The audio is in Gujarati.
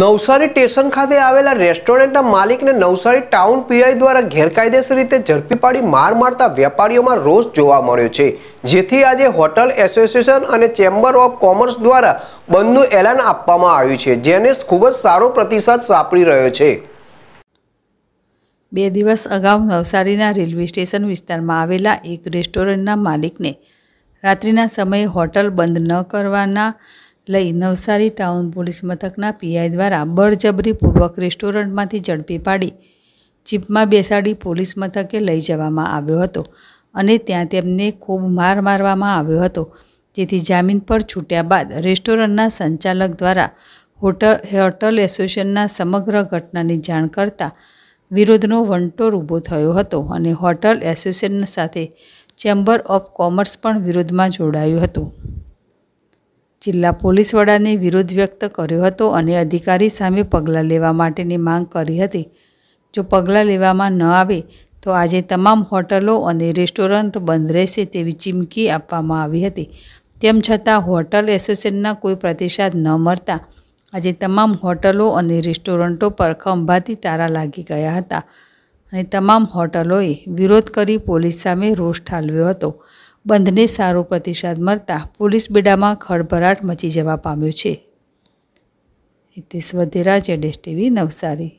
નવસારી સ્ટેશન ખાતે આવેલા રેસ્ટોરન્ટના માલિકને નવસારી ટાઉન પીઆઈ દ્વારા ગેરકાયદેસર રીતે ઝડપી પાડી માર મારતા વેપારીઓમાં રોષ જોવા મળ્યો છે જેથી આજે હોટલ એસોસિએશન અને ચેમ્બર ઓફ કોમર્સ દ્વારા બંધનું એલાન આપવામાં આવ્યું છે જેને ખૂબ જ સારો પ્રતિસાદ સાંપડી રહ્યો છે બે દિવસ અગાઉ નવસારીના રેલવે સ્ટેશન વિસ્તારમાં આવેલા એક રેસ્ટોરન્ટના માલિકને રાત્રિના સમયે હોટલ બંધ ન કરવાના લઈ નવસારી ટાઉન પોલીસ મથકના પીઆઈ દ્વારા બળજબરીપૂર્વક રેસ્ટોરન્ટમાંથી ઝડપી પાડી જીપમાં બેસાડી પોલીસ મથકે લઈ જવામાં આવ્યો હતો અને ત્યાં તેમને ખૂબ માર મારવામાં આવ્યો હતો જેથી જામીન પર છૂટ્યા બાદ રેસ્ટોરન્ટના સંચાલક દ્વારા હોટલ હોટલ એસોસિએશનના સમગ્ર ઘટનાની જાણ કરતા વિરોધનો વંટોર ઊભો થયો હતો અને હોટલ એસોસિએશન સાથે ચેમ્બર ઓફ કોમર્સ પણ વિરોધમાં જોડાયું હતું જિલ્લા પોલીસ વડાને વિરોધ વ્યક્ત કર્યો હતો અને અધિકારી સામે પગલાં લેવા માટેની માંગ કરી હતી જો પગલાં લેવામાં ન આવે તો આજે તમામ હોટલો અને રેસ્ટોરન્ટ બંધ રહેશે તેવી ચીમકી આપવામાં આવી હતી તેમ છતાં હોટલ એસોસિએશનના કોઈ પ્રતિસાદ ન મળતા આજે તમામ હોટલો અને રેસ્ટોરન્ટો પર ખંભાતી તારા લાગી ગયા હતા અને તમામ હોટલોએ વિરોધ કરી પોલીસ સામે રોષ ઠાલવ્યો હતો બંધને સારો પ્રતિસાદ મળતા પોલીસ બેડામાં ખળભરાટ મચી જવા પામ્યો છે હિતેશ વધેરા જેડેશ ટીવી નવસારી